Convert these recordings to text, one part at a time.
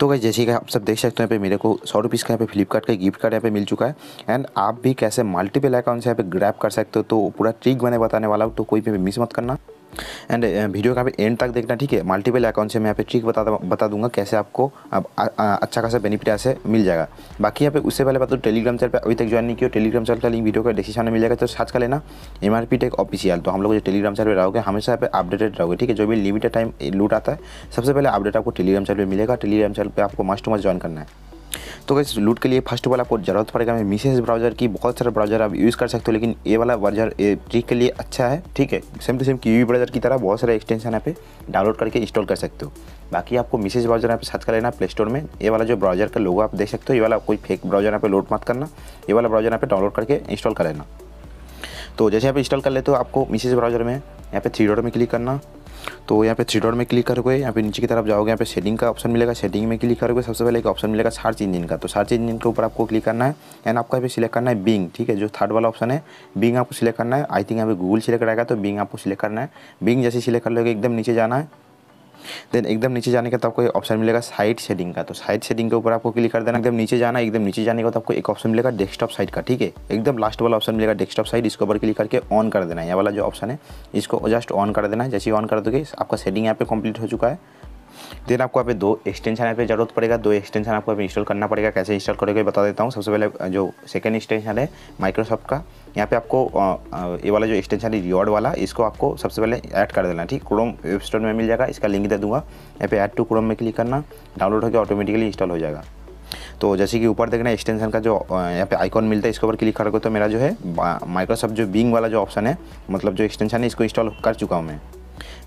तो गई जैसे कि आप सब देख सकते हो यहाँ पे मेरे को सौ रुपीज़ का यहाँ पे फ्लिपकार्ट का गिफ्ट कार्ड यहाँ पे मिल चुका है एंड आप भी कैसे मल्टीपल अकाउंट से यहाँ पे ग्रैप कर सकते हो तो पूरा ट्रिक मैंने बताने वाला हूँ तो कोई भी मिस मत करना एंड वीडियो uh, का भी एंड तक देखना ठीक है मल्टीपल अकाउंट से मैं यहाँ पे ट्रिक बता बता दूंगा कैसे आपको आप, आ, आ, अच्छा खासा बेनिफिट ऐसे मिल जाएगा बाकी यहाँ पे उससे पहले बात तो टेलीग्राम चैनल पे अभी तक ज्वाइन नहीं किया टेलीग्राम चैनल का लिंक वीडियो का डिस्क्रिप्शन में मिल जाएगा तो सर्च कर लेना M R P tech official तो हम लोग जो टेलीग्राम चैनल पर रहोगे हमेशा यहाँ पे अपडेटेड रहोगे ठीक है जो भी लिमिटेड टाइम लूट आता है सबसे पहले अपडेट आपको टेलीग्राम चैनल पर मिलेगा टेलीग्राम चैनल पर आपको मस्ट टू मस्ट ज्वाइन करना है तो कैसे लूट के लिए फर्स्ट वाला आपको जरूरत पड़ेगा मैं मिसेज ब्राउजर की बहुत सारे ब्राउजर आप यूज़ कर सकते हो लेकिन ये वाला ब्राउजर ट्रिक के लिए अच्छा है ठीक है सेम टू सेम की ब्राउजर की तरह बहुत सारे एक्सटेंशन यहाँ पे डाउनलोड करके इंस्टॉल कर सकते हो बाकी आपको मिसेज ब्राउजर यहाँ पे सर्च कर लेना प्ले स्टोर में ये वाला जो ब्राउजर का लोगो आप देख सकते हो ये वाला कोई फेक ब्राउजर यहाँ पे लोड मत करना ये वाला ब्राउजर यहाँ पे डाउनलोड करके इंस्टॉल कर लेना तो जैसे आप इंस्टॉल कर लेते हो आपको मिसेज ब्राउजर में यहाँ पे थ्री डॉट में क्लिक करना तो यहाँ पे थ्री डॉट में क्लिक करोगे यहाँ पे नीचे की तरफ जाओगे यहाँ पे सेटिंग का ऑप्शन मिलेगा सेटिंग में क्लिक करोगे सबसे पहले एक ऑप्शन मिलेगा सर्च इंजन का तो सर्च इंजन के ऊपर आपको क्लिक करना है एंड आपका यहाँ सिलेक्ट करना है बिंग ठीक है जो थर्ड वाला ऑप्शन है बिंग आपको सिलेक्ट करना है आई थिंक यहाँ पे गूगल सिलेक्ट रहेगा तो बिंग आपको सिलेक्ट करना है बिंग जैसे सिलेक्ट कर लोगे एकदम नीचे जाना है देन एकदम नीचे जाने का तो आपको एक ऑप्शन मिलेगा साइड शेडिंग का तो साइड शेडिंग के ऊपर आपको क्लिक कर देना एकदम नीचे जाना एकदम नीचे जाने का तो आपको एक ऑप्शन मिलेगा डेस्कटॉप साइड का ठीक है एकदम लास्ट वाला ऑप्शन मिलेगा डेस्कटॉप साइड इसके ऊपर क्लिक करके ऑन कर देना है यह वाला जो ऑप्शन है इसको जस्ट ऑन कर देना है जैसे ऑन कर दोगे आपका शेडिंग यहाँ पे कंप्लीट हो चुका है देन आपको यहाँ पे दो एक्सटेंशन यहाँ पे जरूरत पड़ेगा दो एक्सटेंशन आपको इंस्टॉल करना पड़ेगा कैसे इंस्टॉल करोगे बता देता हूँ सबसे पहले जो सेकेंड एक्सटेंशन है माइक्रोसॉफ्ट का यहाँ पे आपको ये वाला जो एक्सटेंशन है रिवॉर्ड वाला इसको आपको सबसे पहले ऐड कर देना ठीक क्रोम वेब स्टोर में मिल जाएगा इसका लिंक दे दूँगा यहाँ पे ऐड टू क्रोम में क्लिक करना डाउनलोड होकर ऑटोमेटिकली इंस्टॉल हो जाएगा तो जैसे कि ऊपर देखना एक्सटेंशन का जो यहाँ पे आइकॉन मिलता है इसके ऊपर क्लिक करोगे तो मेरा जो है माइक्रोसॉफ्ट जो बिंग वाला जो ऑप्शन है मतलब जो एक्सटेंशन है इसको इंस्टॉल कर चुका हूँ मैं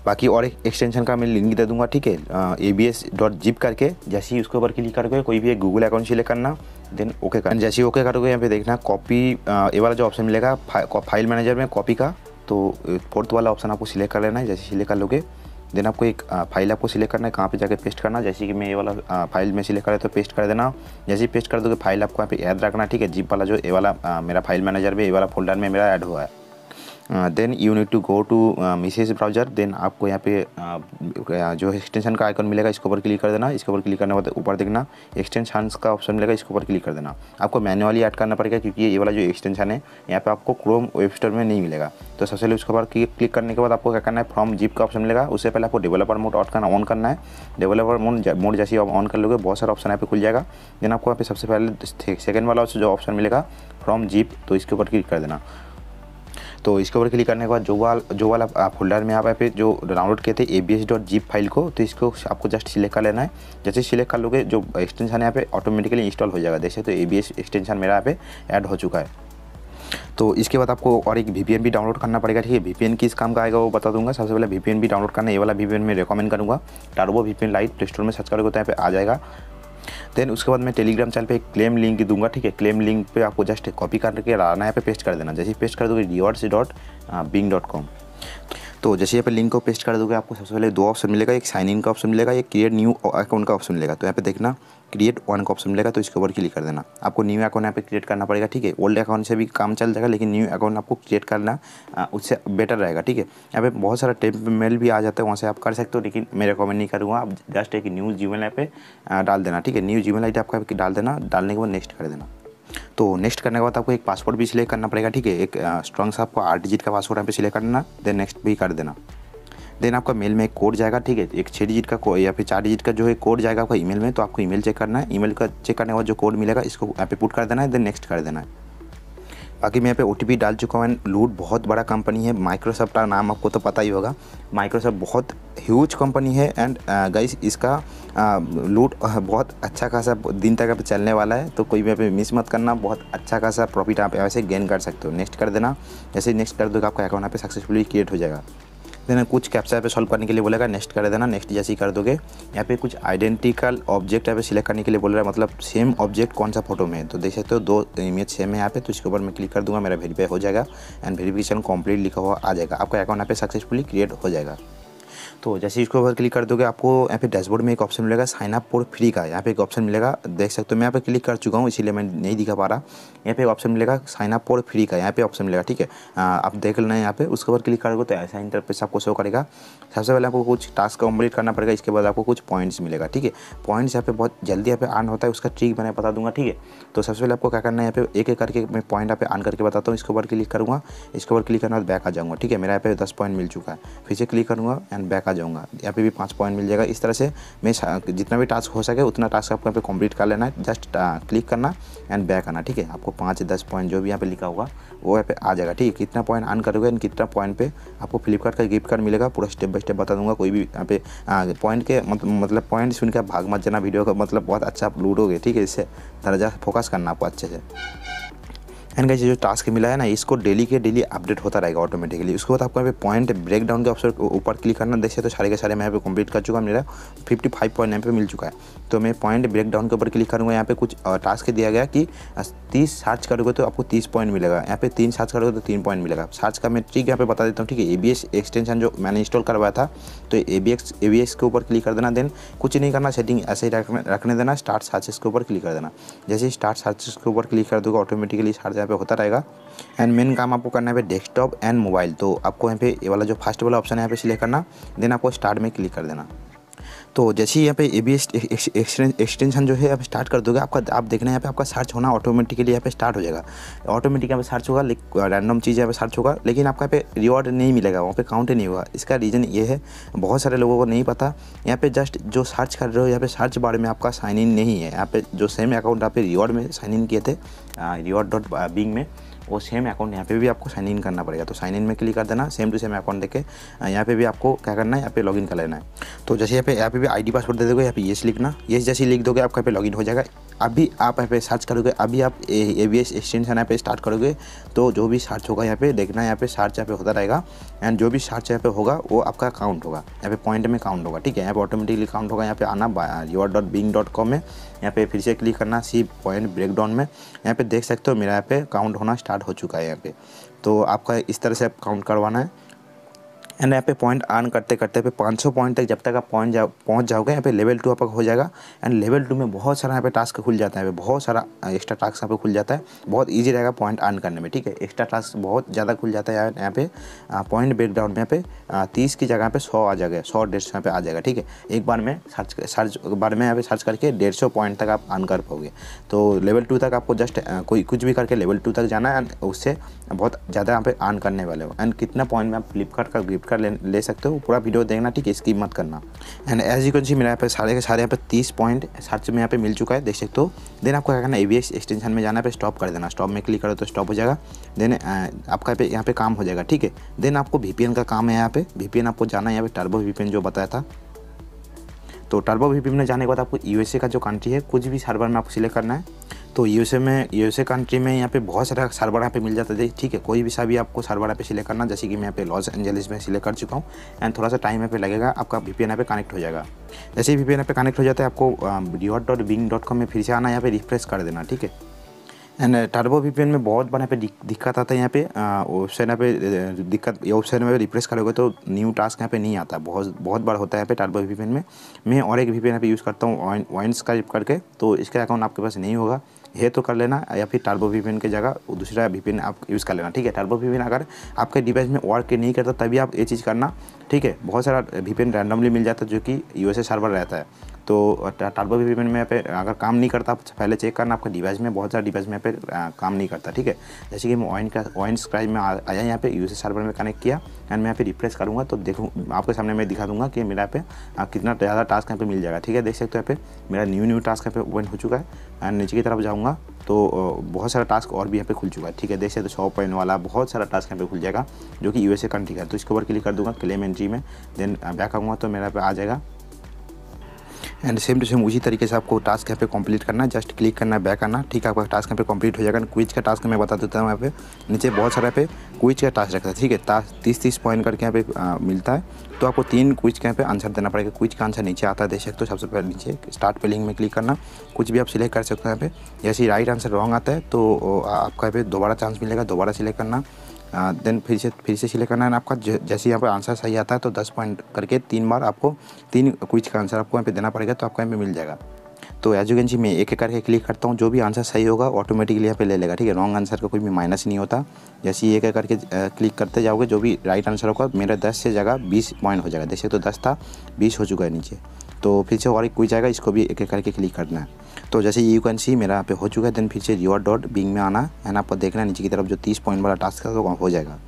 बाकी और एक एक्सटेंशन का मैं लिंक दे दूंगा ठीक है A B S dot zip करके जैसे ही उसके ऊपर क्लिक करोगे कोई भी एक गूगल अकाउंट सिलेक्ट करना देन ओके कर जैसे ही ओके करोगे यहाँ पे देखना कॉपी ये वाला जो ऑप्शन मिलेगा फा, फाइल मैनेजर में कॉपी का तो फोर्थ वाला ऑप्शन आपको सिलेक्ट कर लेना है जैसे सिलेक्ट कर लोगे देन आपको एक फाइल आपको सिलेक्ट करना है कहाँ पे जाके पेस्ट करना जैसे कि मैं ये वाला फाइल में सिलेक्ट करें तो पेस्ट कर देना जैसे ही पेस्ट कर दोगे फाइल आपको यहाँ पे ऐड रखना ठीक है जिप वाला जो ये वाला मेरा फाइल मैनेजर में ये वाला फोल्डर में मेरा ऐड हुआ है then you need to go to Mises browser then आपको यहाँ पे uh, uh, जो एक्सटेंशन का आइकन मिलेगा इसके ऊपर क्लिक कर देना इसके ऊपर क्लिक करने के बाद ऊपर देखना एक्सटेंशन का ऑप्शन मिलेगा इसके ऊपर क्लिक कर देना आपको मैनुअली ऐड करना पड़ेगा क्योंकि ये वाला जो एक्सटेंशन है यहाँ पर आपको क्रोम वेब स्टोर में नहीं मिलेगा तो सबसे पहले उसके ऊपर क्लिक करने के बाद आपको क्या करना है फ्रॉम जिप का ऑप्शन मिलेगा उससे पहले आपको डेवलपर मोड ऑट करना ऑन करना है डेवलपर मोड मोड जैसे आप ऑन कर लोगे बहुत सारे ऑप्शन यहाँ पे खुल जाएगा देन आपको यहाँ पे सबसे पहले सेकेंड वाला जो ऑप्शन मिलेगा फ्रॉम जीप तो इसके ऊपर क्लिक कर देना तो इसके ऊपर क्लिक करने के बाद जो वाल जो वाला फोल्डर में आप पे जो डाउनलोड किए थे A B S dot zip file को तो इसको आपको जस्ट सिलेक्ट कर लेना है जैसे सिलेक्ट कर लोगे जो एक्सटेंशन है यहाँ पे ऑटोमेटिकली इंस्टॉल हो जाएगा देखिए तो ए बी एस एक्सटेंशन मेरा यहाँ पे ऐड हो चुका है तो इसके बाद आपको और एक वी भी डाउनलोड करना पड़ेगा ठीक है वी किस काम का आएगा वो बता दूंगा सबसे पहले वी भी डाउनलोड करना ये वाला वी मैं रिकमेंड करूँगा Turbo V lite Play Store में सर्च करोगे तो यहाँ पे आ जाएगा देन उसके बाद मैं टेलीग्राम चैनल पे एक क्लेम लिंक दूंगा ठीक है क्लेम लिंक पे आपको जस्ट कॉपी करके राना यहाँ पे पेस्ट कर देना जैसे पेस्ट कर दोगे rewards dot Bing dot com तो जैसे यहाँ पे लिंक को पेस्ट कर दोगे आपको सबसे पहले दो ऑप्शन मिलेगा एक साइन इन का ऑप्शन मिलेगा एक क्रिएट न्यू अकाउंट का ऑप्शन मिलेगा तो यहाँ पे देखना क्रिएट वन का ऑप्शन मिलेगा तो इसके ऊपर क्लिक कर देना आपको न्यू अकाउंट यहाँ पे क्रिएट करना पड़ेगा ठीक है ओल्ड अकाउंट से भी काम चल जाएगा लेकिन न्यू अकाउंट आपको क्रिएट करना उससे बेटर रहेगा ठीक है यहाँ पे बहुत सारा टेप मेल भी आ जाता है वहाँ से आप कर सकते हो लेकिन मैं रिकमेंड नहीं करूँगा आप जस्ट एक न्यू जी मेल पे डाल देना ठीक है न्यू जी मेल आई आपका डाल देना डालने के बाद नेक्स्ट कर देना तो नेक्स्ट करने के बाद आपको एक पासवर्ड भी सिलेक्ट करना पड़ेगा ठीक है एक स्ट्रॉन्ग सा आपको आठ डिजिट का पासवर्ड यहाँ पे सिलेक्ट करना देन नेक्स्ट भी कर देना देन आपका मेल में एक कोड जाएगा ठीक है एक छः डिजिट का या फिर चार डिजिट का जो है कोड जाएगा आपका ईमेल में तो आपको ईमेल चेक करना है ईमेल का चेक करने के बाद जो कोड मिलेगा इसको यहाँ पे पुट कर देना है देन नेक्स्ट कर देना है बाकी मैं यहाँ पे ओ डाल चुका हूँ लूट बहुत बड़ा कंपनी है माइक्रोसॉफ्ट का नाम आपको तो पता ही होगा माइक्रोसॉफ्ट बहुत ह्यूज कंपनी है एंड गाइस uh, इसका लूट uh, बहुत अच्छा खासा दिन तक आप चलने वाला है तो कोई भी यहाँ पे मिस मत करना बहुत अच्छा खासा प्रॉफिट आप यहाँ से गेन कर सकते हो नेक्स्ट कर देना जैसे नेक्स्ट कर दोगे आपका अकाउंट यहाँ पे सक्सेसफुली क्रिएट हो जाएगा देना कुछ कैप्चा यहाँ पे सॉल्व करने के लिए बोलेगा नेक्स्ट कर देना नेक्स्ट जैसे ही कर दोगे यहाँ पे कुछ आइडेंटिकल ऑब्जेक्ट यहाँ पे सिलेक्ट करने के लिए बोल रहा है मतलब सेम ऑब्जेक्ट कौन सा फोटो में है तो देख सकते हो दो इमेज सेम है यहाँ पे तो इसके ऊपर मैं क्लिक कर दूंगा मेरा वेरीफाई हो जाएगा एंड वेरीफिकेशन कम्प्लीट लिखा हुआ आ जाएगा आपका अकाउंट यहाँ पे सक्सेसफुली क्रिएट हो जाएगा तो जैसे इसको अगर क्लिक कर दोगे आपको यहाँ पे डैशबोर्ड में एक ऑप्शन मिलेगा साइन अप फॉर फ्री का यहाँ पे एक ऑप्शन मिलेगा देख सकते हो मैं यहाँ पे क्लिक कर चुका हूँ इसीलिए मैं नहीं दिखा पा रहा यहाँ पे ऑप्शन मिलेगा साइन अप फॉर फ्री का यहाँ पे ऑप्शन मिलेगा ठीक है आप देख लेना यहाँ पे उसके बाद क्लिक करोगे तो ऐसा इंटरफेस आपको शो करेगा सबसे पहले आपको कुछ टास्क कम्प्लीट करना पड़ेगा इसके बाद आपको कुछ पॉइंट्स मिलेगा ठीक है पॉइंट्स यहाँ पे बहुत जल्दी यहाँ पे आन होता है उसका ट्रिक मैंने बता दूंगा ठीक है तो सबसे पहले आपको क्या करना है यहाँ पे एक एक करके मैं पॉइंट यहाँ पे आन करके बताता हूँ इसके ऊपर क्लिक करूँगा इसके ऊपर क्लिक करना बैक आ जाऊँगा ठीक है मेरा यहाँ पे दस पॉइंट मिल चुका है फिर से क्लिक करूँगा एंड बैक आ जाऊँगा यहाँ पे भी पाँच पॉइंट मिल जाएगा इस तरह से मैं जितना भी टास्क हो सके उतना टास्क आपको यहाँ पे कंप्लीट कर लेना है जस्ट क्लिक करना एंड बैक आना ठीक है आपको पाँच दस पॉइंट जो भी यहाँ पे लिखा होगा वो यहाँ पे आ जाएगा ठीक है कितना पॉइंट अन करोगे एंड कितना पॉइंट पे आपको फ्लिपकार्ट का गिफ्ट कार्ड मिलेगा पूरा स्टेप बाय स्टेप बता दूंगा कोई भी यहाँ पे पॉइंट के मतलब पॉइंट सुन के भाग मत जाना वीडियो का मतलब बहुत अच्छा आप लूटोगे ठीक है इससे दर्जा फोकस करना आपको अच्छे से एंड गाइज ये जो टास्क मिला है ना इसको डेली के डेली अपडेट होता रहेगा ऑटोमेटिकली उसके बाद आपको यहाँ पे पॉइंट ब्रेक डाउन के ऑप्शन ऊपर क्लिक करना देखिए तो सारे के सारे मैं यहाँ पे कंप्लीट कर चुका मेरा फिफ्टी फाइव पॉइंट यहाँ पे मिल चुका है तो मैं पॉइंट ब्रेक डाउन के ऊपर क्लिक करूँगा यहाँ पे कुछ टास्क दिया गया कि तीस सर्च करोगे तो आपको तीस पॉइंट मिलेगा यहाँ पे तीन सर्च करोगे तो तीन पॉइंट मिलेगा सर्च का मैं ट्रिक यहाँ पे बता देता हूँ ठीक है ए बी एस एक्सटेंशन जो मैंने इंस्टॉल करवाया था तो A B X A B S के ऊपर क्लिक कर देना देन कुछ नहीं करना सेटिंग ऐसे ही रखने देना स्टार्ट सर्चेस के ऊपर क्लिक कर देना जैसे स्टार्ट सर्चेस के ऊपर क्लिक कर दोगे ऑटोमेटिकली सर्च यहाँ पे होता रहेगा एंड मेन काम आपको करना है डेस्कटॉप एंड मोबाइल तो आपको यहाँ पे ये वाला जो फर्स्ट वाला ऑप्शन है यहाँ पे सिलेक्ट करना देन आपको स्टार्ट में क्लिक कर देना तो जैसे ही यहाँ पे ए बी एक्सटेंशन जो है आप स्टार्ट कर दोगे आपका आप देखना यहाँ पे आपका सर्च होना ऑटोमेटिकली यहाँ पे स्टार्ट हो जाएगा ऑटोमेटिक यहाँ पे सर्च होगा रैंडम चीज़ यहाँ पे सर्च होगा लेकिन आपका यहाँ पे रिवॉर्ड नहीं मिलेगा वहाँ पे काउंट नहीं होगा इसका रीज़न ये है बहुत सारे लोगों को नहीं पता यहाँ पे जस्ट जो सर्च कर रहे हो यहाँ पे सर्च बार में आपका साइन इन नहीं है यहाँ पे जो सेम अकाउंट आप रिवॉर्ड में साइन इन किए थे रिवॉर्ड डॉट बिंग में वो सेम अकाउंट यहाँ पे भी आपको साइन इन करना पड़ेगा तो साइन इन में क्लिक कर देना सेम टू सेम अकाउंट देखे यहाँ पे भी आपको क्या करना है यहाँ पे लॉगिन कर लेना है तो जैसे यहाँ पे यहाँ पे भी आईडी पासवर्ड दे दोगे यहाँ पे येस लिखना येस जैसे लिख दोगे आपका यहाँ पे लॉगिन हो जाएगा अभी आप यहाँ पे सर्च करोगे अभी आप ए बी एस एक्सटेंशन यहाँ पे स्टार्ट करोगे तो जो भी सर्च होगा यहाँ पे देखना यहाँ पे सर्च यहाँ पे होता रहेगा एंड जो भी सर्च यहाँ पे होगा वो आपका काउंट होगा यहाँ पे पॉइंट में काउंट होगा ठीक है यहाँ पे ऑटोमेटिकली काउंट होगा यहाँ पे आना your dot Bing dot com में यहाँ पे फिर से क्लिक करना सी पॉइंट ब्रेक डाउन में यहाँ पे देख सकते हो मेरा यहाँ पे काउंट होना स्टार्ट स्टार्ट हो चुका है यहाँ पे तो आपका इस तरह से आप काउंट करवाना है एंड यहाँ पे पॉइंट अर्न करते करते पे 500 पॉइंट तक जब तक आप पॉइंट जा पहुँच जाओगे यहाँ पे लेवल टू आपका हो जाएगा एंड लेवल टू में बहुत सारा यहाँ पे टास्क खुल जाता है यहाँ पे बहुत सारा एक्स्ट्रा टास्क यहाँ पे खुल जाता है बहुत ईजी रहेगा पॉइंट अर्न करने में ठीक है एक्स्ट्रा टास्क बहुत ज़्यादा खुल जाता है यहाँ पे पॉइंट बैकग्राउंड में यहाँ पे तीस की जगह पे सौ आ जाएगा सौ डेढ़ सौ यहाँ पे आ जाएगा ठीक है एक बार में सर्च सर्च बार में यहाँ पे सर्च करके डेढ़ सौ पॉइंट तक आप आन कर पाओगे तो लेवल टू तक आपको जस्ट कोई कुछ भी करके लेवल टू तक जाना है उससे बहुत ज़्यादा यहाँ पे आर्न करने वाले हो एंड कितना पॉइंट में आप फ्लिपकार्ट का गिफ्ट कर ले, ले सकते हो पूरा वीडियो देखना ठीक है स्किप मत करना and as you can see मेरा यहाँ पे सारे के सारे यहाँ पे तीस पॉइंट सर्च में यहाँ पे मिल चुका है देख सकते हो देन आपको क्या करना है ए एक्सटेंशन में जाना पे स्टॉप कर देना स्टॉप में क्लिक करो तो स्टॉप हो जाएगा देन uh, आपका पे यहाँ पे काम हो जाएगा ठीक है देन आपको वी का काम है यहाँ पे वी आपको जाना है यहाँ पे टर्बो वी जो बताया था तो टर्बो वी में जाने के बाद आपको यू का जो कंट्री है कुछ भी सर्वर में आपको सिलेक्ट करना है तो यूएसए में यूएसए कंट्री में यहाँ पे बहुत सारा सर्वर यहाँ पे मिल जाता है ठीक है कोई भी सा भी आपको सर्वर यहाँ पे सिलेक्ट करना जैसे कि मैं यहाँ पे लॉस एंजलिस में सिलेक्ट कर चुका हूँ एंड थोड़ा सा टाइम यहाँ पे लगेगा आपका वी पी यहाँ पे कनेक्ट हो जाएगा जैसे ही वी पी यहाँ पे कनेक्ट हो जाता है आपको dot dot Bing dot com में फिर से आना यहाँ पे रिफ्रेश कर देना ठीक है and Turbo V P N में बहुत बार यहाँ पे दिक्कत आता है यहाँ पे वेबसाइट यहाँ पे दिक्कत वेबसाइट में रिप्लेस करोगे तो न्यू टास्क यहाँ पे नहीं आता बहुत बहुत बार होता है यहाँ पे टर्बो वी में मैं और एक वी पी एन यहाँ पे यूज़ करता हूँ वाइन्स का करके तो इसका अकाउंट आपके पास नहीं होगा ये तो कर लेना या फिर टर्बो वीपीएन की जगह दूसरा वीपीएन आप यूज़ कर लेना ठीक है टर्बो वीपीएन अगर आपके डिवाइस में वर्क नहीं करता तभी आप ये चीज़ करना ठीक है बहुत सारा वीपीएन रैंडमली मिल जाता है जो कि यूएसए सर्वर रहता है तो टार्बो भी पेमेंट में अगर काम नहीं करता पहले चेक करना आपका डिवाइस में बहुत सारे डिवाइस में यहाँ पे काम नहीं करता ठीक है जैसे कि मैं ऑइन का ऑइन में आया यहाँ पे यूसी सर्वर में कनेक्ट किया एंड मैं यहाँ पे रिफ्रेश करूँगा तो देखूँ आपके सामने मैं दिखा दूँगा कि मेरा यहाँ पे कितना ज़्यादा टास्क यहाँ पे मिल जाएगा ठीक है देख सकते हो यहाँ पे मेरा न्यू न्यू टास्क यहाँ पे ओपन हो चुका है एंड नीचे की तरफ जाऊँगा तो बहुत सारा टास्क और भी यहाँ पे खुल चुका है ठीक है देख सकते हो शॉप पॉइंट वाला बहुत सारा टास्क यहाँ पे खुल जाएगा जो कि यूएसए कंट्री का तो इसके ऊपर क्लिक कर दूंगा क्लेम एंट्री में देन बैक आऊँगा तो मेरा पे आ जाएगा एंड सेम टू सेम उसी तरीके से आपको टास्क यहाँ पे कंप्लीट करना है जस्ट क्लिक करना है बैक आना ठीक है आपका टास्क यहाँ पे कंप्लीट हो जाएगा क्विज का टास्क मैं बता देता हूँ यहाँ पे नीचे बहुत सारे पे क्विज का टास्क रखता है ठीक है टास्क तीस तीस पॉइंट करके यहाँ पे आ, मिलता है तो आपको तीन क्विज के यहाँ पे आंसर देना पड़ेगा क्विज का आंसर नीचे आता है देख सकते हो सबसे पहले नीचे स्टार्ट पे लिंक में क्लिक करना कुछ भी आप सिलेक्ट कर सकते हो यहाँ पे जैसे राइट आंसर रॉन्ग आता है तो आपका यहाँ पे दोबारा चांस मिलेगा दोबारा सिलेक्ट करना देन फिर से फिर से सिलेक्ट करना है आपका जैसे यहाँ पर आंसर सही आता है तो दस पॉइंट करके तीन बार आपको तीन क्विज का आंसर आपको यहाँ पे देना पड़ेगा तो आपको यहाँ पे मिल जाएगा तो एज यू कैन सी मैं एक एक करके क्लिक करता हूँ जो भी आंसर सही होगा ऑटोमेटिकली यहाँ पे ले लेगा ठीक है रॉन्ग आंसर का कोई भी माइनस नहीं होता जैसे ही एक एक करके क्लिक करते जाओगे जो भी राइट आंसर होगा मेरा दस से जगह बीस पॉइंट हो जाएगा जैसे तो दस था बीस हो चुका है नीचे तो फिर से और एक कोई जाएगा इसको भी एक एक करके क्लिक करना है तो जैसे यू कैन सी मेरा यहाँ पे हो चुका है देन फिर से योर डॉट बिंग में आना है ना पर देखना नीचे की तरफ जो तीस पॉइंट वाला टास्क है वो वहाँ हो जाएगा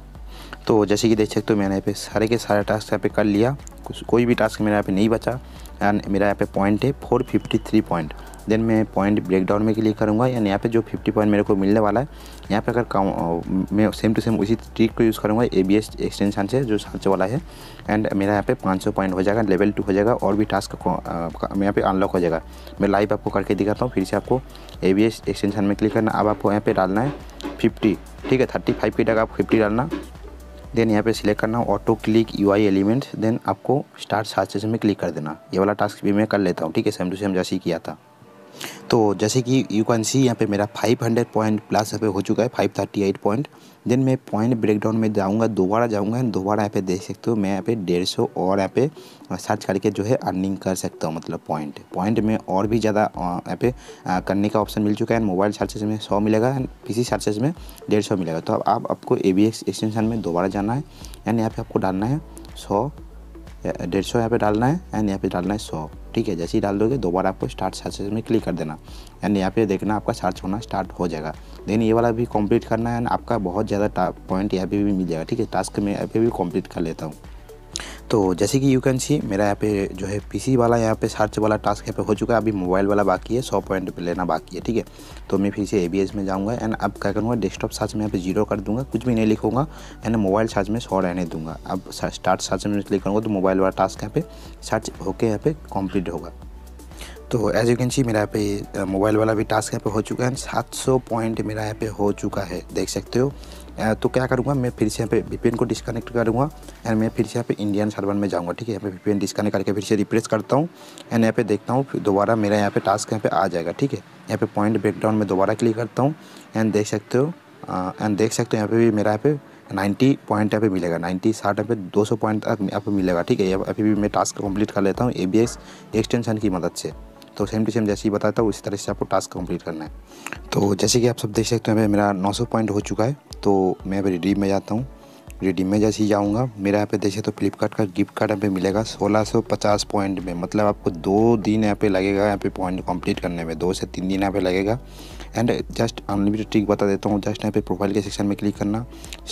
तो जैसे कि देख सकते हो मैंने यहाँ पे सारे के सारे टास्क यहाँ पे कर लिया कुछ कोई भी टास्क मेरे यहाँ पे नहीं बचा एंड मेरा यहाँ पे पॉइंट है four fifty three point then मैं पॉइंट ब्रेक डाउन में क्लिक करूँगा यानी यहाँ पे जो 50 पॉइंट मेरे को मिलने वाला है यहाँ पे अगर काउ मैं सेम टू सेम उसी ट्रिक को यूज़ करूँगा ए बी एस एक्सटेंशन से जो सर्च वाला है एंड मेरा यहाँ पे 500 पॉइंट हो जाएगा लेवल टू हो जाएगा और भी टास्क यहाँ पे अनलॉक हो जाएगा मैं लाइव आपको करके दिखाता हूँ फिर से आपको ए बी एस एक्सटेंशन में क्लिक करना अब आपको यहाँ पर डालना है फिफ्टी ठीक है थर्टी फाइव की आप फिफ्टी डालना देन यहाँ पे सिलेक्ट करना auto click U I elements then आपको स्टार्ट सर्चेस में क्लिक कर देना ये वाला टास्क भी मैं कर लेता हूँ ठीक है सेम टू सेम जैसे ही किया था तो जैसे कि यू कैन सी यहाँ पे मेरा 500 पॉइंट प्लस यहाँ पे हो चुका है 538 पॉइंट देन मैं पॉइंट ब्रेकडाउन में जाऊँगा दोबारा जाऊँगा एंड दोबारा यहाँ पे देख सकते हो मैं यहाँ पे डेढ़ सौ और यहाँ पे सर्च करके जो है अर्निंग कर सकता हूँ मतलब पॉइंट पॉइंट में और भी ज़्यादा यहाँ पे करने का ऑप्शन मिल चुका है मोबाइल चार्जेस में सौ मिलेगा एंड पी चार्जेस में डेढ़ सौ मिलेगा तो अब आप, आपको ए बी एक्सटेंशन में दोबारा जाना है एंड यहाँ पर आपको डालना है सौ डेढ़ सौ यहाँ पर डालना है एंड यहाँ पे डालना है सौ ठीक है जैसे ही डाल दोगे दोबारा आपको स्टार्ट सर्चेज में क्लिक कर देना एंड यहाँ पे देखना आपका सर्च होना स्टार्ट हो जाएगा देन ये वाला भी कंप्लीट करना है एंड आपका बहुत ज़्यादा पॉइंट यहाँ पे भी मिल जाएगा ठीक है टास्क में यहाँ पे भी कंप्लीट कर लेता हूँ तो जैसे कि यू कैन सी मेरा यहाँ पे जो है पीसी वाला यहाँ पे सर्च वाला टास्क यहाँ पे हो चुका है अभी मोबाइल वाला बाकी है सौ पॉइंट पे लेना बाकी है ठीक है तो मैं फिर से ए में जाऊँगा एंड अब क्या करूँगा डेस्कटॉप सर्च में यहाँ पे जीरो कर दूँगा कुछ भी नहीं लिखूँगा एंड मोबाइल सर्च में सौ रहने दूँगा अब स्टार्ट सर्च में क्लिक करूँगा तो मोबाइल वाला टास्क यहाँ पे सर्च होकर यहाँ पे कम्प्लीट होगा तो एज यू कैन सी मेरा यहाँ पे मोबाइल वाला भी टास्क यहाँ पे हो चुका है सात सौ पॉइंट मेरा यहाँ पे हो चुका है देख सकते हो तो क्या करूँगा मैं फिर से यहाँ पे वी को डिस्कनेक्ट करूँगा एंड मैं फिर से यहाँ पे इंडियन सर्वर में जाऊँगा ठीक है यहाँ पे वी डिस्कनेक्ट करके फिर से रिप्लेस करता हूँ एंड यहाँ पे देखता हूँ दोबारा मेरा यहाँ पे टास्क यहाँ पे आ जाएगा ठीक है यहाँ पे पॉइंट ब्रेकडाउन में दोबारा क्लिक करता हूँ एंड देख सकते हो एंड देख सकते हो यहाँ पे भी मेरा यहाँ पे नाइन्टी पॉइंट यहाँ पे मिलेगा नाइन्टी साठ यहाँ पे दो सौ पॉइंट तक यहाँ पे मिलेगा ठीक है अभी भी मैं टास्क कंप्लीट कर लेता हूँ ए बी एस एक्सटेंशन की मदद से तो सेम टू सेम जैसे ही बताता हूँ उसी तरह से आपको टास्क कंप्लीट करना है तो जैसे कि आप सब देख सकते हो मेरा नौ सौ पॉइंट हो चुका है तो मैं अभी रिडीम में जाता हूँ रिडीम में जैसे ही जाऊँगा मेरा यहाँ पे देखिए तो फ्लिपकार्ट का गिफ्ट कार्ड यहाँ पे मिलेगा 1650 पॉइंट में मतलब आपको दो दिन यहाँ पे लगेगा यहाँ पे पॉइंट कंप्लीट करने में दो से तीन दिन यहाँ पे लगेगा एंड जस्ट अनलिमिटेड ट्रिक बता देता हूँ जस्ट यहाँ पे प्रोफाइल के सेक्शन में क्लिक करना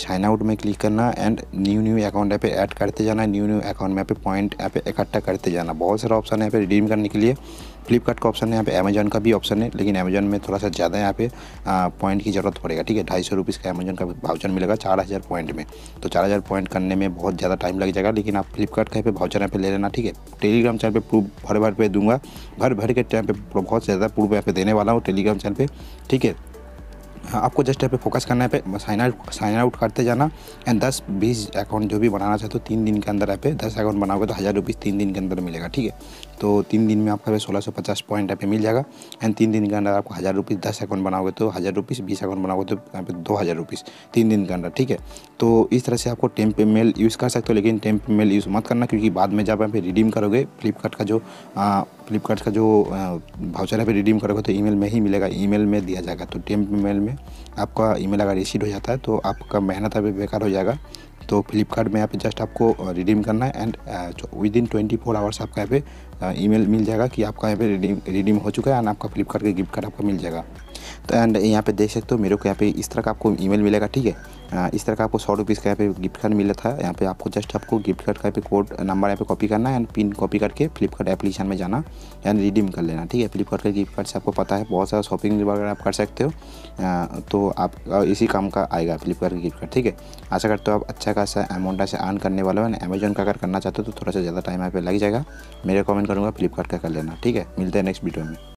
साइन आउट में क्लिक करना एंड न्यू न्यू अकाउंट यहाँ पे ऐड करते जाना न्यू न्यू अकाउंट में यहाँ पे पॉइंट यहाँ पे इकट्ठा करते जाना बहुत सारा ऑप्शन है यहाँ पे रिडीम करने के लिए फ्लिपकार्ट का ऑप्शन है यहाँ पे अमेजन का भी ऑप्शन है लेकिन अमेजन में थोड़ा सा ज़्यादा यहाँ पे पॉइंट की ज़रूरत पड़ेगा ठीक है ढाई सौ रुपीज़ का अमेजन का भाउचर मिलेगा चार हज़ार पॉइंट में तो चार हज़ार पॉइंट करने में बहुत ज़्यादा टाइम लग जाएगा लेकिन आप फ्लिपकार्ट का यहाँ पर भाउचर यहाँ पे ले लेना ठीक है टेलीग्राम चैनल पर प्रूफ भर भर पे दूंगा भर भर के टाइम पर बहुत ज़्यादा प्रूफ यहाँ पे देने वाला हूँ टेलीग्राम चैनल पर ठीक है हाँ, आपको जस्ट यहाँ पे फोकस करना है पे साइन आउट साइन आउट करते जाना एंड दस बीस अकाउंट जो भी बनाना चाहते हो तो तीन दिन के अंदर यहाँ पे दस अकाउंट बनाओगे तो हज़ार रुपीज़ तीन दिन के अंदर मिलेगा ठीक है तो तीन दिन में आपका सोलह सौ पचास पॉइंट यहाँ पे मिल जाएगा एंड तीन दिन के अंदर आपको हज़ार रुपीज़ दस अकाउंट बनाओगे तो हज़ार रुपीज़ बीस अकाउंट बनाओगे तो यहाँ पे दो हज़ार रुपीज़ तीन दिन के अंदर ठीक है तो इस तरह से आपको टेम्प मेल यूज़ कर सकते हो लेकिन टेम्प मेल यूज़ मत करना क्योंकि बाद में जब यहाँ पे रिडीम करोगे फ्लिपकार्ट का जो हाँ, फ्लिपकार्ट का जो भाउचर है रिडीम करोगे तो ईमेल में ही मिलेगा ईमेल में दिया जाएगा तो टेम्प मेल में आपका ईमेल अगर रिसीड हो जाता है तो आपका मेहनत अभी बेकार हो जाएगा तो फ्लिपकार्ट में यहाँ पे जस्ट आपको रिडीम करना है and within twenty four hours आपका यहाँ पे ईमेल मिल जाएगा कि आपका यहाँ पे रिडीम रिडीम हो चुका है एंड आपका फ्लिपकार्ट का गिफ्ट कार्ड आपको मिल जाएगा तो एंड यहाँ पे देख सकते हो मेरे को यहाँ पे इस तरह का आपको ईमेल मिलेगा ठीक है हाँ, इस तरह का आपको सौ रुपीज़ का यहाँ पे गिफ्ट कार्ड मिला था यहाँ पे आपको जस्ट आपको गिफ्ट कार्ड का यहाँ पे कोड नंबर यहाँ पे कॉपी करना है एंड पिन कॉपी करके फ्लिपकार्ट एप्लीकेशन में जाना एंड रिडीम कर लेना ठीक है फ्लिपकार्ट का गिफ्ट कार्ड से आपको पता है बहुत सारा शॉपिंग वगैरह आप कर सकते हो तो आप इसी काम का आएगा फ्लिपकार्ट का गिफ्ट कार्ड ठीक है आशा करते हो आप अच्छा खासा अमाउंट ऐसे अर्न करने वाले हो एंड अमेजोन का अगर करना चाहते हो तो थोड़ा सा ज़्यादा टाइम यहाँ पे लग जाएगा मेरे कमेंट करूँगा फ्लिपकार्ट का कर लेना ठीक है मिलते हैं नेक्स्ट वीडियो में